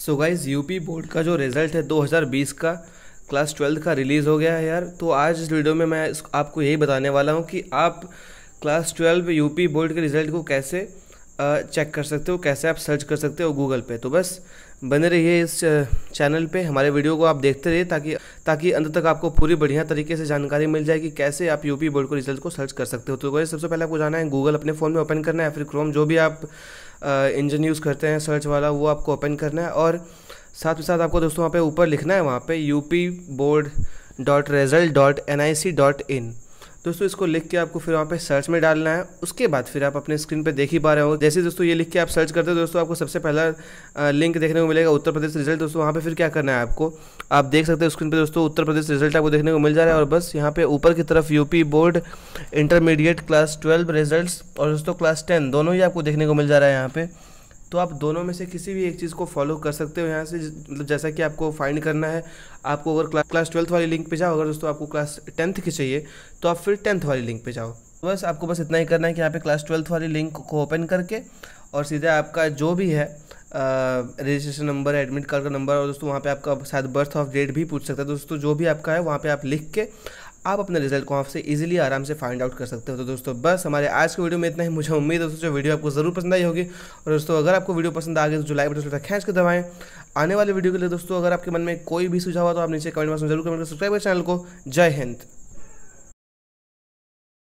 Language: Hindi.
सो गाइज यूपी बोर्ड का जो रिज़ल्ट है 2020 का क्लास ट्वेल्थ का रिलीज़ हो गया है यार तो आज इस वीडियो में मैं आपको यही बताने वाला हूँ कि आप क्लास ट्वेल्व यूपी बोर्ड के रिज़ल्ट को कैसे चेक कर सकते हो कैसे आप सर्च कर सकते हो गूगल पे तो बस बने रहिए इस चैनल पे हमारे वीडियो को आप देखते रहिए ताकि ताकि अंत तक आपको पूरी बढ़िया तरीके से जानकारी मिल जाए कि कैसे आप यूपी बोर्ड को रिजल्ट को सर्च कर सकते हो तो वही सबसे पहले आपको जाना है गूगल अपने फ़ोन में ओपन करना है फिर क्रोम जो भी आप इंजन यूज़ करते हैं सर्च वाला वो आपको ओपन करना है और साथ में साथ आपको दोस्तों वहाँ पे ऊपर लिखना है वहाँ पे U P board dot result dot N I C dot in दोस्तों इसको लिख के आपको फिर वहाँ पे सर्च में डालना है उसके बाद फिर आप अपने स्क्रीन पे देख ही पा रहे हो जैसे दोस्तों ये लिख के आप सर्च करते हो दोस्तों आपको सबसे पहला लिंक देखने को मिलेगा उत्तर प्रदेश रिजल्ट दोस्तों वहाँ पे फिर क्या करना है आपको आप देख सकते हो स्क्रीन पे दोस्तों उत्तर प्रदेश रिजल्ट आपको देखने को मिल जा रहा है और बस यहाँ पे ऊपर की तरफ UP board intermediate class twelve result और दोस्तों क्लास टेन दोनों ही आपको देखने को मिल जा रहा है यहाँ पर तो आप दोनों में से किसी भी एक चीज़ को फॉलो कर सकते हो यहाँ से मतलब जैसा कि आपको फाइंड करना है आपको अगर क्लास क्लास ट्वेल्थ वाली लिंक पे जाओ अगर दोस्तों आपको क्लास टेंथ की चाहिए तो आप फिर टेंथ वाली लिंक पे जाओ बस आपको बस इतना ही करना है कि यहाँ पे क्लास ट्वेल्थ वाली लिंक को ओपन करके और सीधे आपका जो भी है रजिस्ट्रेशन नंबर एडमिट कार्ड का नंबर और दोस्तों वहाँ पे आपका शायद बर्थ ऑफ डेट भी पूछ सकता है दोस्तों जो भी आपका है वहाँ पे आप लिख के आप अपने रिजल्ट को आपसे इजीली आराम से फाइंड आउट कर सकते हो तो दोस्तों बस हमारे आज के वीडियो में इतना ही मुझे उम्मीद है दोस्तों वीडियो आपको जरूर पसंद आई होगी और दोस्तों अगर आपको वीडियो पसंद आ गई तो जो लाइक बटन खींच के दबाएं आने वाले वीडियो के लिए दोस्तों अगर आपके मन में कोई भी सुझाव हो तो आप नीचे कमेंट बॉक्स में जरूर कमेंट कर सब्सक्राइब चैनल को जय हिंद